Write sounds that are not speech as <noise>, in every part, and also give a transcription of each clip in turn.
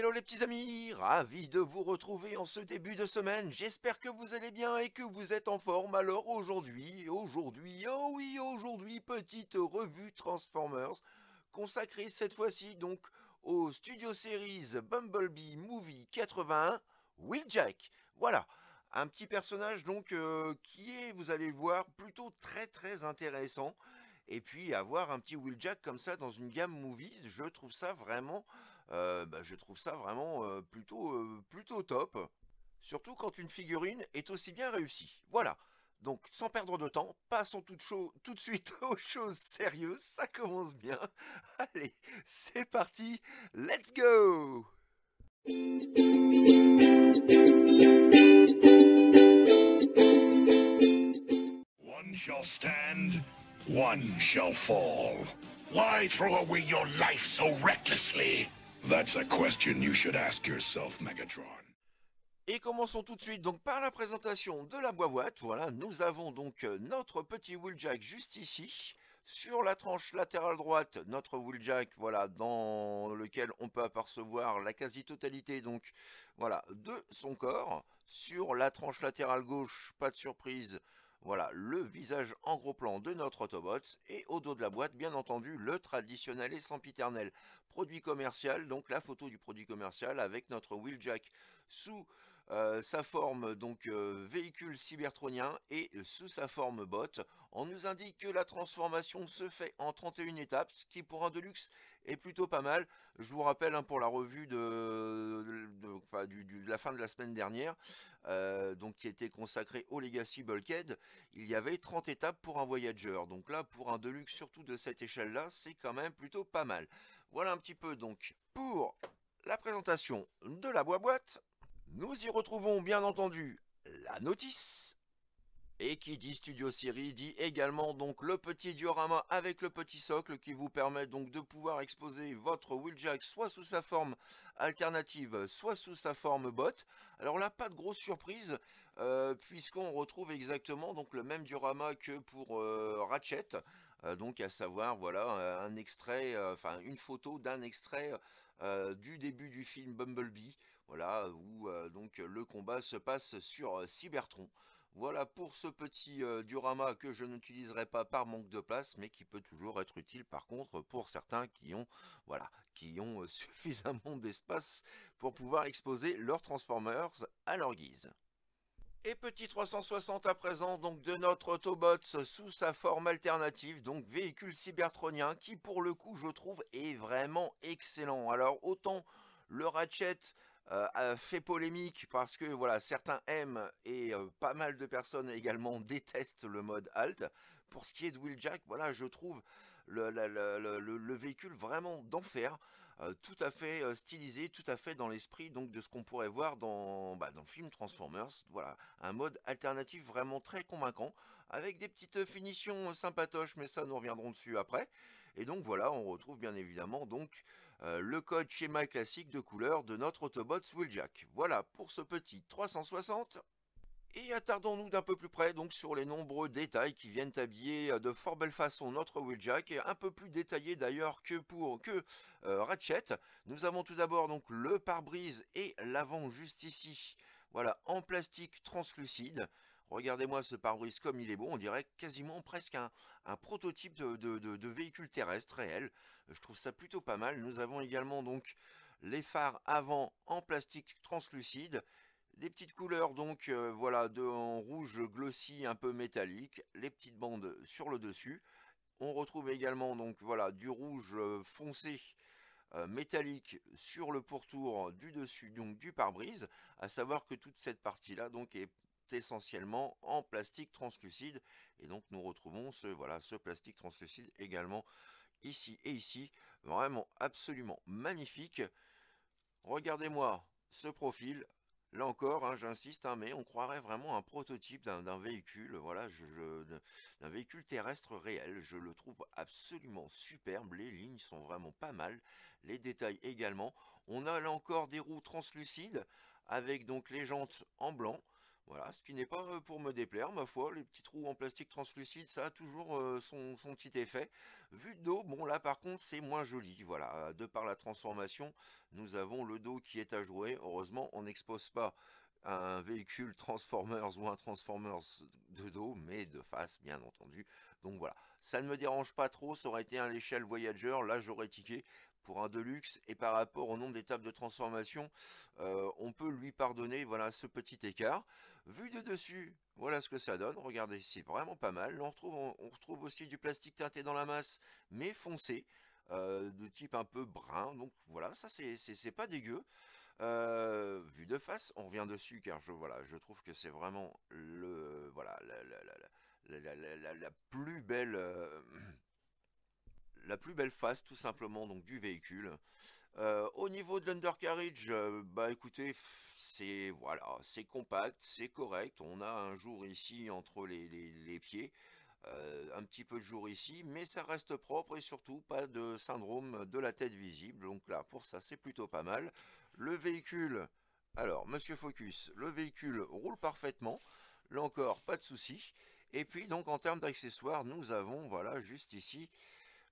Hello les petits amis, ravi de vous retrouver en ce début de semaine, j'espère que vous allez bien et que vous êtes en forme, alors aujourd'hui, aujourd'hui, oh oui aujourd'hui, petite revue Transformers, consacrée cette fois-ci donc au Studio Series Bumblebee Movie 81, Jack. voilà un petit personnage donc euh, qui est, vous allez le voir, plutôt très très intéressant. Et puis avoir un petit Jack comme ça dans une gamme movie, je trouve ça vraiment euh, bah, je trouve ça vraiment euh, plutôt, euh, plutôt top. Surtout quand une figurine est aussi bien réussie. Voilà. Donc, sans perdre de temps, passons tout, tout de suite <laughs> aux choses sérieuses. Ça commence bien. <laughs> Allez, c'est parti. Let's go One shall stand, one shall fall. Why throw away your life so recklessly? Et commençons tout de suite donc par la présentation de la boîte. Voilà, nous avons donc euh, notre petit Wooljack juste ici. Sur la tranche latérale droite, notre Wooljack voilà, dans lequel on peut apercevoir la quasi-totalité, donc, voilà, de son corps. Sur la tranche latérale gauche, pas de surprise, voilà le visage en gros plan de notre Autobots et au dos de la boîte, bien entendu, le traditionnel et sempiternel produit commercial, donc la photo du produit commercial avec notre wheeljack sous sa euh, forme donc euh, véhicule cybertronien et euh, sous sa forme bot. On nous indique que la transformation se fait en 31 étapes, ce qui pour un Deluxe est plutôt pas mal. Je vous rappelle hein, pour la revue de, la fin de la semaine dernière, donc qui était consacrée au Legacy Bulkhead, il y avait 30 étapes pour un Voyager. Donc là, pour un Deluxe, surtout de cette échelle-là, c'est quand même plutôt pas mal. Voilà un petit peu donc pour la présentation de la boîte. Nous y retrouvons bien entendu la notice. Et qui dit Studio Siri dit également donc le petit diorama avec le petit socle qui vous permet donc de pouvoir exposer votre Wheeljack soit sous sa forme alternative, soit sous sa forme bot. Alors là, pas de grosse surprise, euh, puisqu'on retrouve exactement donc le même diorama que pour euh, Ratchet. Euh, donc à savoir voilà un extrait, enfin une photo d'un extrait du début du film Bumblebee voilà, où euh, donc euh, le combat se passe sur euh, Cybertron. Voilà pour ce petit diorama que je n'utiliserai pas par manque de place, mais qui peut toujours être utile par contre pour certains qui ont, voilà, qui ont <laughs> suffisamment d'espace pour pouvoir exposer leurs Transformers à leur guise. Et petit 360 à présent donc de notre Autobots sous sa forme alternative, donc véhicule cybertronien qui pour le coup je trouve est vraiment excellent. Alors autant le Ratchet euh, fait polémique parce que voilà certains aiment et pas mal de personnes également <laughs> détestent le mode Alt. Pour ce qui est de Wheeljack, voilà, je trouve le, véhicule vraiment d'enfer, euh, tout à fait stylisé, tout à fait dans l'esprit donc de ce qu'on pourrait voir dans, bah, dans le film Transformers. Voilà, un mode alternatif vraiment très convaincant, avec des petites finitions sympatoches, mais ça nous reviendrons dessus après. Et donc voilà, on retrouve bien évidemment donc euh, le code schéma classique de couleur de notre Autobot Wheeljack. Voilà pour ce petit 360. Et attardons-nous d'un peu plus près donc sur les nombreux détails qui viennent habiller euh, de fort belle façon notre Wheeljack, et un peu plus détaillé d'ailleurs que pour que euh, Ratchet. Nous avons tout d'abord donc le pare-brise et l'avant juste ici, voilà, en plastique translucide. Regardez-moi ce pare-brise comme il est beau, on dirait quasiment presque un, prototype de, véhicule terrestre réel. Je trouve ça plutôt pas mal. Nous avons également donc les phares avant en plastique translucide. Des petites couleurs donc euh, voilà de en rouge glossy un peu métallique, les petites bandes sur le dessus. On retrouve également donc voilà du rouge euh, foncé euh, métallique sur le pourtour du dessus donc du pare-brise à savoir que toute cette partie là donc est essentiellement en plastique translucide et donc nous retrouvons ce voilà ce plastique translucide également ici et ici vraiment absolument magnifique regardez-moi ce profil Là encore, hein, j'insiste, hein, mais on croirait vraiment un prototype d'un véhicule, voilà, je, je, d'un véhicule terrestre réel. Je le trouve absolument superbe. Les lignes sont vraiment pas mal. Les détails également. On a là encore des roues translucides avec donc les jantes en blanc. Voilà, ce qui n'est pas euh, pour me déplaire, ma foi, les petits trous en plastique translucide, ça a toujours euh, son, son petit effet. Vu de dos, bon là par contre c'est moins joli, voilà, euh, de par la transformation, nous avons le dos qui est à jouer, heureusement on n'expose pas un véhicule Transformers ou un Transformers de dos, mais de face, bien entendu. Donc voilà, ça ne me dérange pas trop, ça aurait été un l'échelle Voyager, là j'aurais tiqué, pour un Deluxe et par rapport au nombre d'étapes de transformation, euh, on peut lui pardonner voilà ce petit écart. Vu de dessus, voilà ce que ça donne. Regardez, c'est vraiment pas mal. on retrouve, aussi du plastique teinté dans la masse, mais foncé. Euh, de type un peu brun. Donc voilà, ça c'est pas dégueu. Euh, vu de face, on revient dessus car je voilà, je trouve que c'est vraiment le voilà la, plus belle la plus belle face tout simplement donc du véhicule. Euh, au niveau de l'undercarriage, euh, bah écoutez, c'est voilà, c'est compact, c'est correct. On a un jour ici entre les, les, pieds, euh, un petit peu de jour ici, mais ça reste propre et surtout pas de syndrome de la tête visible. Donc là, pour ça, c'est plutôt pas mal. Le véhicule, alors Monsieur Focus, le véhicule roule parfaitement. Là encore, pas de souci. Et puis donc en termes d'accessoires, nous avons voilà juste ici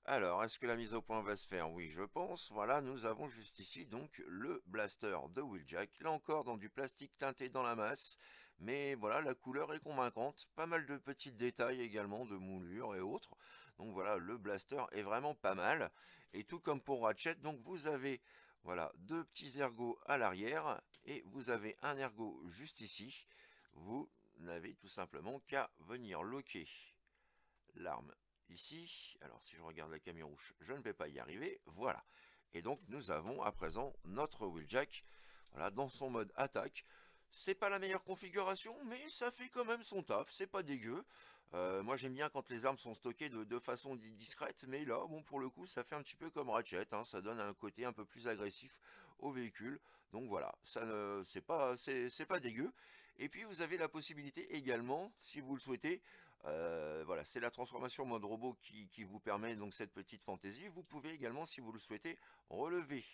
alors, est-ce que la mise au point va se faire Oui, je pense. Voilà, nous avons juste ici donc le blaster de Wheeljack. Là encore, dans du plastique teinté dans la masse. Mais voilà, la couleur est convaincante. Pas mal de petits détails également, de moulures et autres. Donc voilà, le blaster est vraiment pas mal. Et tout comme pour Ratchet, donc vous avez... Voilà, deux petits ergots à l'arrière et vous avez un ergot juste ici. Vous n'avez tout simplement qu'à venir loquer l'arme ici. Alors si je regarde la camion rouge, je ne vais pas y arriver. Voilà. Et donc nous avons à présent notre Wheeljack voilà, dans son mode attaque. C'est pas la meilleure configuration, mais ça fait quand même son taf, c'est pas dégueu. Euh, moi j'aime bien quand les armes sont stockées de, façon discrète, mais là, bon pour le coup, ça fait un petit peu comme Ratchet, hein. ça donne un côté un peu plus agressif au véhicule. Donc voilà, ça ne c'est pas, c'est pas dégueu. Et puis vous avez la possibilité également, si vous le souhaitez, euh, voilà, c'est la transformation mode robot qui, vous permet donc cette petite fantaisie. Vous pouvez également, si vous le souhaitez, relever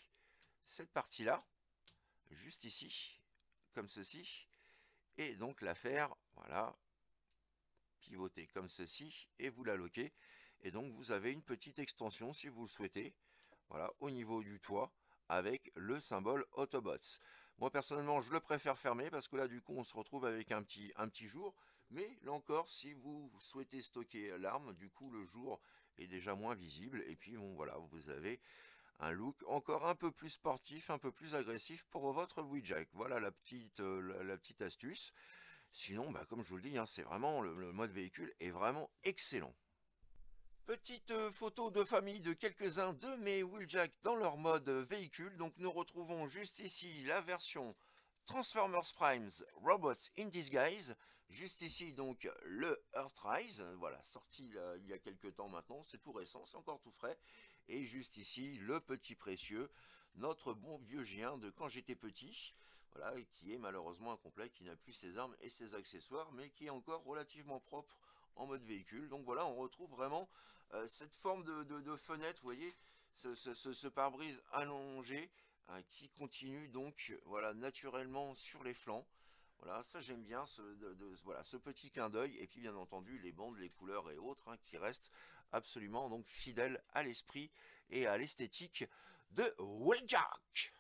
cette partie-là, juste ici, comme ceci, et donc la faire, voilà, pivoter comme ceci, et vous la loquer. Et donc vous avez une petite extension, si vous le souhaitez, voilà, au niveau du toit, avec le symbole Autobots. Moi personnellement je le préfère fermer parce que là du coup on se retrouve avec un petit, un petit jour. Mais là encore, si vous souhaitez stocker l'arme, du coup le jour est déjà moins visible. Et puis bon voilà, vous avez un look encore un peu plus sportif, un peu plus agressif pour votre Wijack. Voilà euh, la petite, astuce. Sinon, bah, comme je vous le dis, hein, c'est vraiment le, mode véhicule est vraiment excellent. Petite euh, photo de famille de quelques-uns de mes Wheeljack dans leur mode euh, véhicule. Donc nous retrouvons juste ici la version Transformers Primes Robots in Disguise, juste ici donc le Earthrise, voilà, sorti il y a quelques temps maintenant, c'est tout récent, c'est encore tout frais, et juste ici le petit précieux, notre bon vieux géant de quand j'étais petit, voilà, qui est malheureusement incomplet, qui n'a plus ses armes et ses accessoires, mais qui est encore relativement propre en mode véhicule, donc voilà, on retrouve vraiment euh, cette forme de, fenêtre, vous voyez, ce pare-brise allongé, Hein, qui continue donc voilà naturellement sur les flancs. Voilà, ça j'aime bien ce, voilà, ce petit clin d'œil. Et puis bien entendu, les bandes, les couleurs et autres hein, qui restent absolument donc fidèles à l'esprit et à l'esthétique de Jack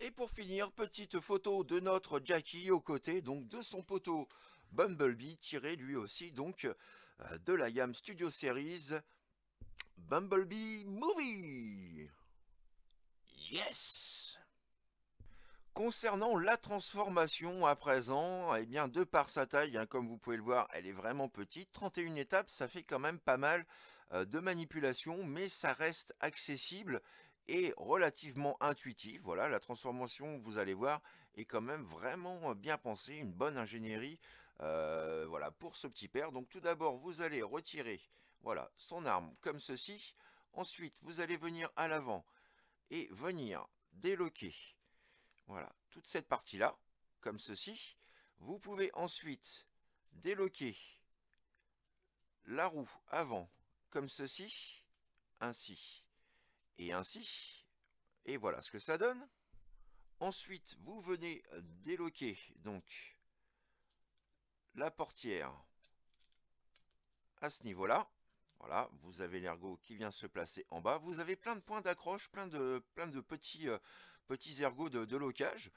Et pour finir, petite photo de notre Jackie aux côtés donc de son poteau Bumblebee, tiré lui aussi donc euh, de la gamme Studio Series Bumblebee Movie Yes Concernant la transformation à présent, eh bien de par sa taille, hein, comme vous pouvez le voir, elle est vraiment petite. 31 étapes, ça fait quand même pas mal euh, de manipulation, mais ça reste accessible et relativement intuitif. Voilà, la transformation, vous allez voir, est quand même vraiment euh, bien pensée, une bonne ingénierie euh, voilà, pour ce petit père. Donc tout d'abord, vous allez retirer voilà, son arme comme ceci. Ensuite, vous allez venir à l'avant et venir déloquer voilà, toute cette partie-là, comme ceci. Vous pouvez ensuite déloquer la roue avant, comme ceci, ainsi, et ainsi. Et voilà ce que ça donne. Ensuite, vous venez déloquer donc la portière à ce niveau-là. Voilà, vous avez l'ergot qui vient se placer en bas. Vous avez plein de points d'accroche, plein de, plein de petits, euh, petits ergots de, de locage.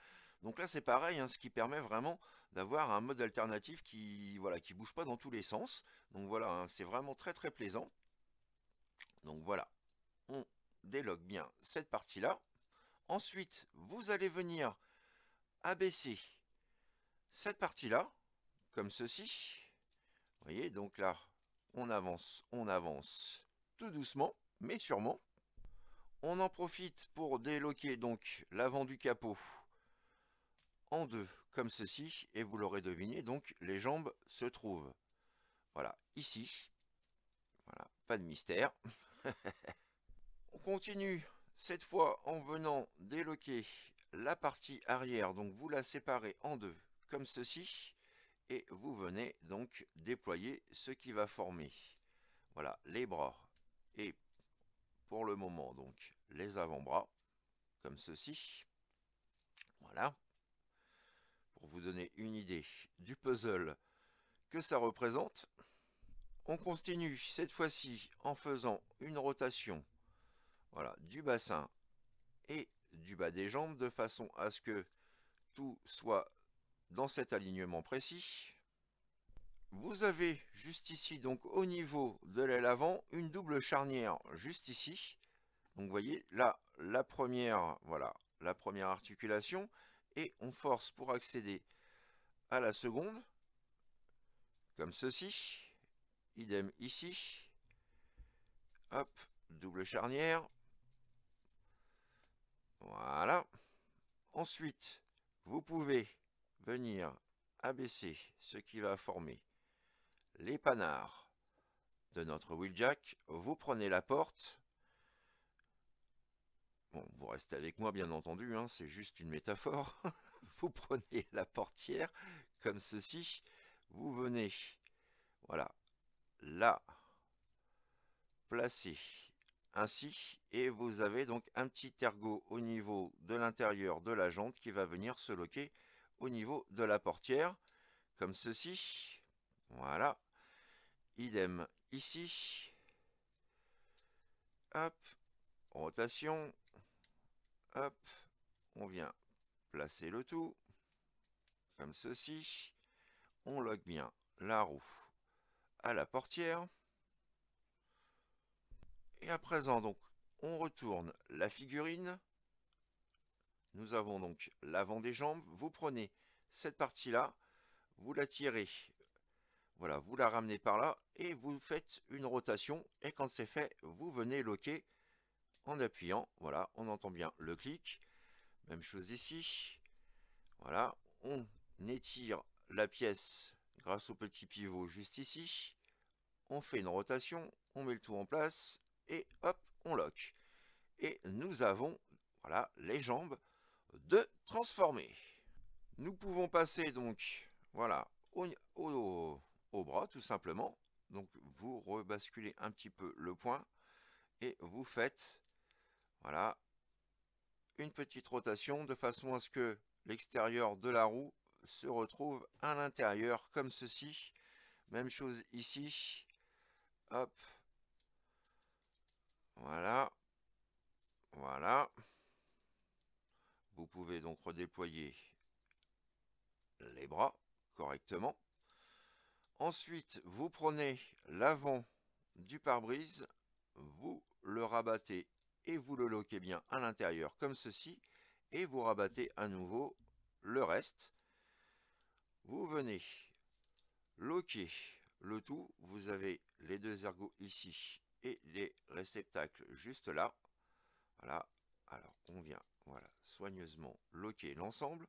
Donc là, c'est pareil, hein, ce qui permet vraiment d'avoir un mode alternatif qui voilà qui bouge pas dans tous les sens. Donc voilà, hein, c'est vraiment très très plaisant. Donc voilà, on déloque bien cette partie-là. Ensuite, vous allez venir abaisser cette partie-là, comme ceci. Vous voyez, donc là, on avance, on avance, tout doucement, mais sûrement. On en profite pour déloquer donc l'avant du capot en deux, comme ceci, et vous l'aurez deviné, donc les jambes se trouvent. Voilà, ici. Voilà, pas de mystère. <laughs> on continue, cette fois en venant déloquer la partie arrière, donc vous la séparez en deux, comme ceci et vous venez donc déployer ce qui va former voilà les bras et pour le moment donc les avant-bras comme ceci voilà pour vous donner une idée du puzzle que ça représente on continue cette fois-ci en faisant une rotation voilà, du bassin et du bas des jambes de façon à ce que tout soit dans cet alignement précis. Vous avez juste ici, donc au niveau de l'aile avant, une double charnière juste ici. Donc vous voyez, là, la première, voilà, la première articulation. Et on force pour accéder à la seconde, comme ceci. Idem ici. Hop, double charnière. Voilà. Ensuite, vous pouvez venir abaisser ce qui va former les panards de notre wheeljack. Vous prenez la porte. vous restez avec moi, bien entendu, hein, c'est juste une métaphore. <laughs> vous prenez la portière comme ceci. Vous venez, voilà, là, placer ainsi et vous avez donc un petit ergot au niveau de l'intérieur de la jante qui va venir se loquer au niveau de la portière, comme ceci. Voilà. Idem ici. Hop. Rotation. Hop. On vient placer le tout, comme ceci. On logue bien la roue à la portière. Et à présent, donc, on retourne la figurine. Nous avons donc l'avant des jambes. Vous prenez cette partie-là, vous la tirez, voilà, vous la ramenez par là et vous faites une rotation. Et quand c'est fait, vous venez loquer en appuyant. Voilà, on entend bien le clic. Même chose ici. Voilà, on étire la pièce grâce au petit pivot juste ici. On fait une rotation, on met le tout en place et hop, on loque, Et nous avons, voilà, les jambes de transformer. Nous pouvons passer donc voilà au, au, bras tout simplement. Donc vous rebasculez un petit peu le point et vous faites voilà une petite rotation de façon à ce que l'extérieur de la roue se retrouve à l'intérieur comme ceci. Même chose ici. Hop. Voilà. Voilà. Vous pouvez donc redéployer les bras correctement. Ensuite, vous prenez l'avant du pare-brise, vous le rabattez et vous le loquez bien à l'intérieur comme ceci, et vous rabattez à nouveau le reste. Vous venez loquer le tout, vous avez les deux ergots ici et les réceptacles juste là. Voilà, alors, on vient, voilà, soigneusement loquer l'ensemble.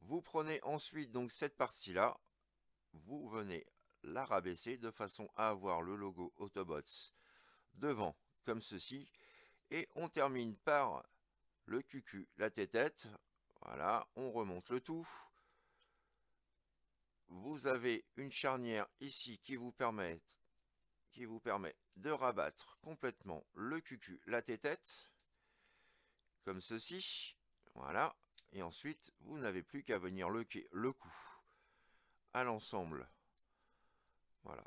Vous prenez ensuite donc cette partie-là, vous venez la rabaisser de façon à avoir le logo Autobots devant, comme ceci. Et on termine par le QQ, la tête-tête. Voilà, on remonte le tout. Vous avez une charnière ici qui vous permet, qui vous permet de rabattre complètement le Qq la tête-tête comme ceci. Voilà. Et ensuite, vous n'avez plus qu'à venir le, le coup à l'ensemble. Voilà.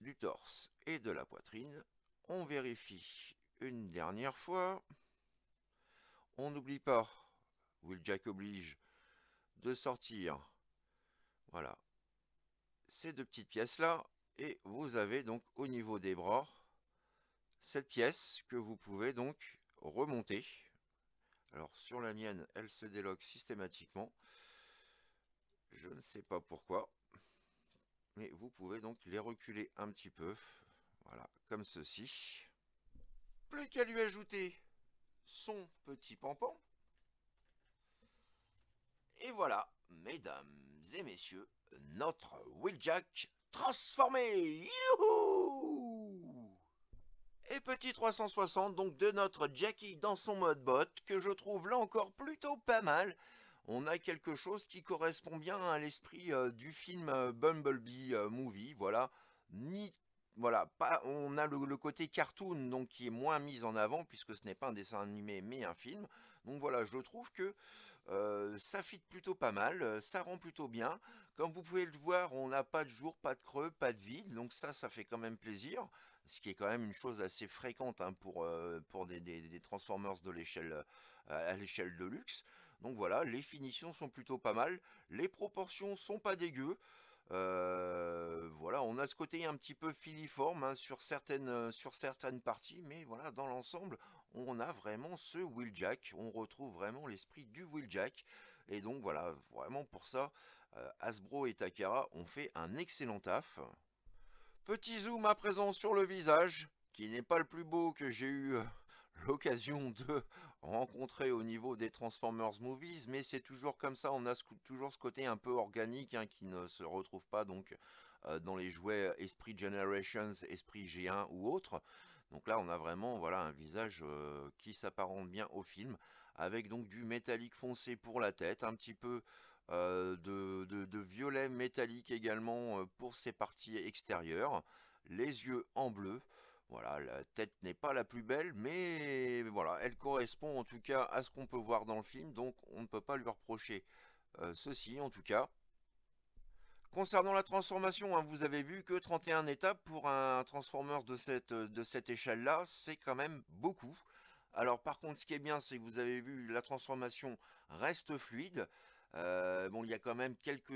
Du torse et de la poitrine. On vérifie une dernière fois. On n'oublie pas, Will Jack oblige, de sortir. Voilà. Ces deux petites pièces-là. Et vous avez donc au niveau des bras cette pièce que vous pouvez donc remonter. Alors sur la mienne, elle se déloque systématiquement. Je ne sais pas pourquoi. Mais vous pouvez donc les reculer un petit peu. Voilà, comme ceci. Plus qu'à lui ajouter son petit pampan. Et voilà, mesdames et messieurs, notre Wheeljack transformé Youhou et petit 360 donc de notre Jackie dans son mode bot que je trouve là encore plutôt pas mal. On a quelque chose qui correspond bien à l'esprit euh, du film euh, Bumblebee euh, Movie, voilà. Ni voilà, pas, on a le, côté cartoon donc qui est moins mis en avant puisque ce n'est pas un dessin animé mais un film. Donc voilà, je trouve que ça fit plutôt pas mal, ça rend plutôt bien. Comme vous pouvez le voir, on n'a pas de jour, pas de creux, pas de vide, donc ça, ça fait quand même plaisir ce qui est quand même une chose assez fréquente hein, pour, euh, pour des, Transformers de l'échelle euh, à l'échelle de luxe. Donc voilà, les finitions sont plutôt pas mal, les proportions sont pas dégueu. Euh, voilà, on a ce côté un petit peu filiforme hein, sur, certaines, sur certaines parties, mais voilà, dans l'ensemble, on a vraiment ce wheeljack, on retrouve vraiment l'esprit du Jack. et donc voilà, vraiment pour ça, Hasbro et Takara ont fait un excellent taf. Petit zoom à présent sur le visage, qui n'est pas le plus beau que j'ai eu euh, l'occasion de rencontrer au niveau des Transformers Movies, mais c'est toujours comme ça, on a toujours ce côté un peu organique hein, qui ne se retrouve pas donc euh, dans les jouets Esprit Generations, Esprit G1 ou autre. Donc là, on a vraiment voilà un visage euh, qui s'apparente bien au film, avec donc du métallique foncé pour la tête, un petit peu euh, de, violet métallique également euh, pour ses parties extérieures, les yeux en bleu. Voilà, la tête n'est pas la plus belle, mais voilà, elle correspond en tout cas à ce qu'on peut voir dans le film, donc on ne peut pas lui reprocher euh, ceci en tout cas. Concernant la transformation, hein, vous avez vu que 31 étapes pour un transformeur de cette, de cette échelle-là, c'est quand même beaucoup. Alors par contre, ce qui est bien, c'est que vous avez vu, la transformation reste fluide. Euh, bon, il y a quand même quelques,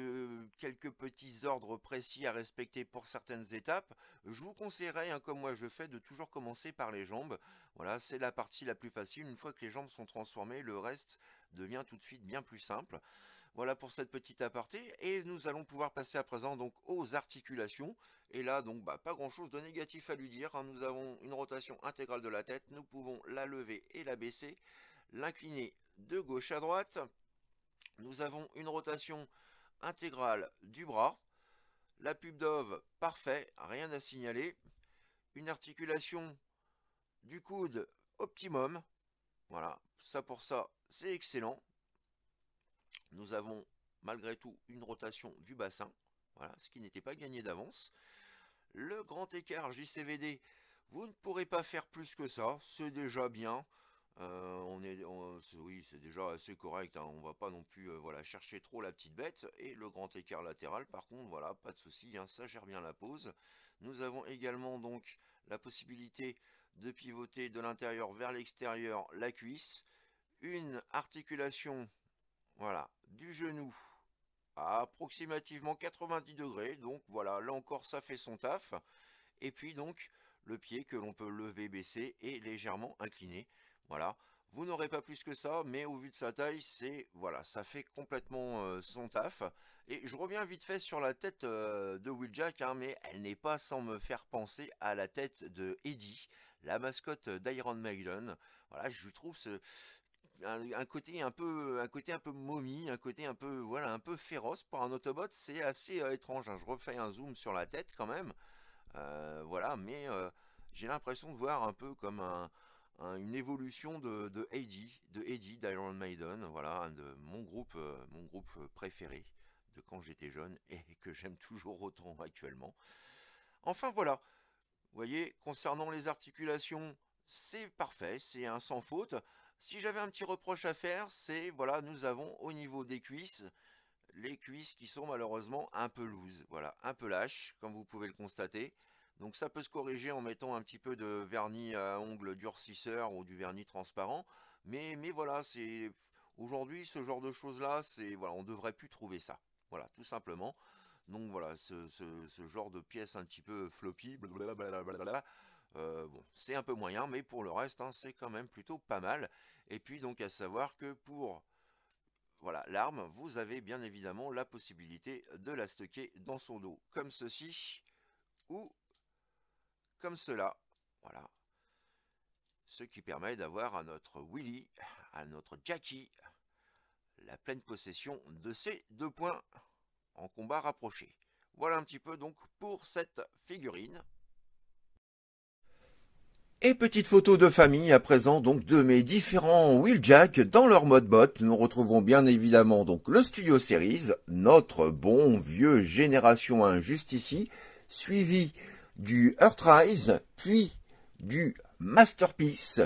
quelques petits ordres précis à respecter pour certaines étapes. Je vous conseillerais, hein, comme moi je fais, de toujours commencer par les jambes. Voilà, c'est la partie la plus facile. Une fois que les jambes sont transformées, le reste devient tout de suite bien plus simple. Voilà pour cette petite aparté. Et nous allons pouvoir passer à présent donc aux articulations. Et là, donc, bah, pas grand-chose de négatif à lui dire. Hein. Nous avons une rotation intégrale de la tête. Nous pouvons la lever et la baisser, l'incliner de gauche à droite. Nous avons une rotation intégrale du bras, la pub d'oeuvre parfait, rien à signaler, une articulation du coude optimum, voilà, ça pour ça c'est excellent. Nous avons malgré tout une rotation du bassin, voilà, ce qui n'était pas gagné d'avance. Le grand écart JCVD, vous ne pourrez pas faire plus que ça, c'est déjà bien. Euh, on est, oui, c'est déjà assez correct. on hein. on va pas non plus euh, voilà, chercher trop la petite bête. Et le grand écart latéral, par contre, voilà, pas de souci. Hein, ça gère bien la pose. Nous avons également donc la possibilité de pivoter de l'intérieur vers l'extérieur la cuisse. Une articulation voilà, du genou à approximativement 90 degrés. Donc voilà, là encore, ça fait son taf. Et puis donc, le pied que l'on peut lever, baisser et légèrement incliner voilà. Vous n'aurez pas plus que ça, mais au vu de sa taille, c'est voilà, ça fait complètement euh, son taf. Et je reviens vite fait sur la tête euh, de Will Jack hein, mais elle n'est pas sans me faire penser à la tête de Eddie, la mascotte euh, d'Iron Maiden. Voilà, je trouve ce, un, côté un peu un côté un peu momie, un côté un peu voilà un peu féroce pour un Autobot, c'est assez étrange. Hein. Je refais un zoom sur la tête quand même, voilà, mais j'ai l'impression de voir un peu comme un, une évolution de, de Eddie, de Eddie d'Iron Maiden, voilà, de mon groupe, euh, mon groupe euh, préféré de quand j'étais jeune et <laughs> que j'aime toujours autant actuellement. Enfin voilà, vous voyez, concernant les articulations, c'est parfait, c'est un sans faute. Si j'avais un petit reproche à faire, c'est, voilà, nous avons au niveau des cuisses, les cuisses qui sont malheureusement un peu loose, voilà, un peu lâches, comme vous pouvez le constater. Donc ça peut se corriger en mettant un petit peu de vernis à ongles durcisseur ou du vernis transparent. Mais, mais voilà, c'est aujourd'hui ce genre de choses-là, c'est voilà, on devrait plus trouver ça. Voilà, tout simplement. Donc voilà, ce, genre de pièce un petit peu floppy, euh, bon, c'est un peu moyen, mais pour le reste, hein, c'est quand même plutôt pas mal. Et puis donc à savoir que pour voilà l'arme, vous avez bien évidemment la possibilité de la stocker dans son dos, comme ceci, ou comme cela. Voilà. Ce qui permet d'avoir à notre Willy, à notre Jackie, la pleine possession de ces deux points en combat rapproché. Voilà un petit peu donc pour cette figurine. Et petite photo de famille à présent donc de mes différents Jack dans leur mode bot. Nous retrouvons bien évidemment donc le Studio Series, notre bon vieux Génération 1 juste ici, suivi du Earthrise, puis du Masterpiece.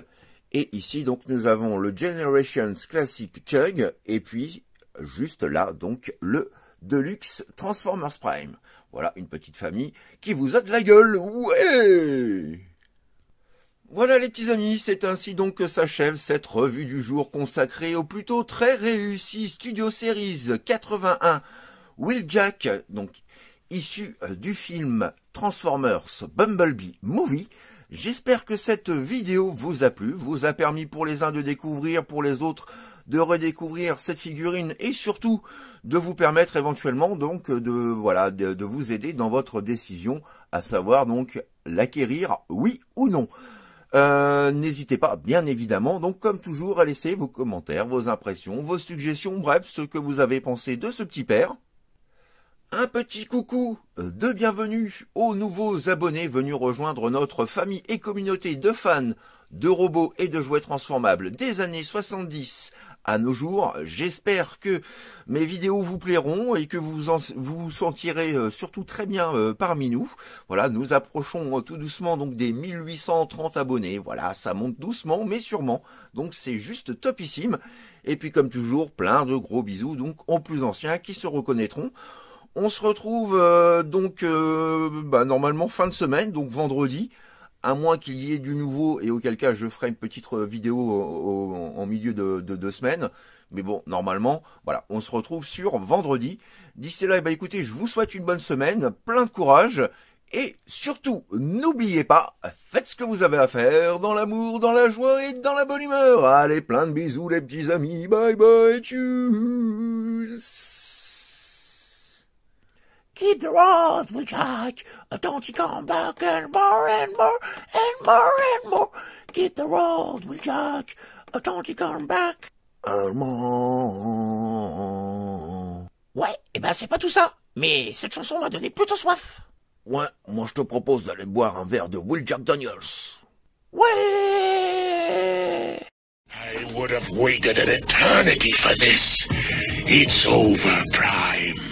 Et ici, donc, nous avons le Generations Classic Chug, et puis, juste là, donc, le Deluxe Transformers Prime. Voilà une petite famille qui vous a de la gueule. Ouais voilà les petits amis, c'est ainsi donc que s'achève cette revue du jour consacrée au plutôt très réussi Studio Series 81 Will Jack, donc issu euh, du film Transformers Bumblebee Movie. J'espère que cette vidéo vous a plu, vous a permis pour les uns de découvrir, pour les autres de redécouvrir cette figurine et surtout de vous permettre éventuellement donc de voilà de, vous aider dans votre décision, à savoir donc l'acquérir oui ou non. Euh, n'hésitez pas, bien évidemment, donc comme toujours, à laisser vos commentaires, vos impressions, vos suggestions, bref, ce que vous avez pensé de ce petit père un petit coucou euh, de bienvenue aux nouveaux abonnés venus rejoindre notre famille et communauté de fans de robots et de jouets transformables des années 70 à nos jours. J'espère que mes vidéos vous plairont et que vous vous, sentirez euh, surtout très bien euh, parmi nous. Voilà, nous approchons tout doucement donc des 1830 abonnés. Voilà, ça monte doucement mais sûrement. Donc c'est juste topissime. Et puis comme toujours, plein de gros bisous donc aux plus anciens qui se reconnaîtront. On se retrouve euh, donc euh, bah, normalement fin de semaine, donc vendredi, à moins qu'il y ait du nouveau et auquel cas je ferai une petite euh, vidéo en milieu de, deux semaines. Mais bon, normalement, voilà, on se retrouve sur vendredi. D'ici là, eh ben, écoutez, je vous souhaite une bonne semaine, plein de courage. Et surtout, n'oubliez pas, faites ce que vous avez à faire dans l'amour, dans la joie et dans la bonne humeur. Allez, plein de bisous les petits amis. Bye bye, tchuss Keep the roads will charge. Don't you come back and more and more and more and more. Keep the roads will Jack, Don't you come back and more. Ouais, et eh ben c'est pas tout ça. Mais cette chanson m'a donné plutôt soif. Ouais, moi je te propose d'aller boire un verre de Will Jack Daniels. Ouais! I would have waited an eternity for this. It's over, Prime.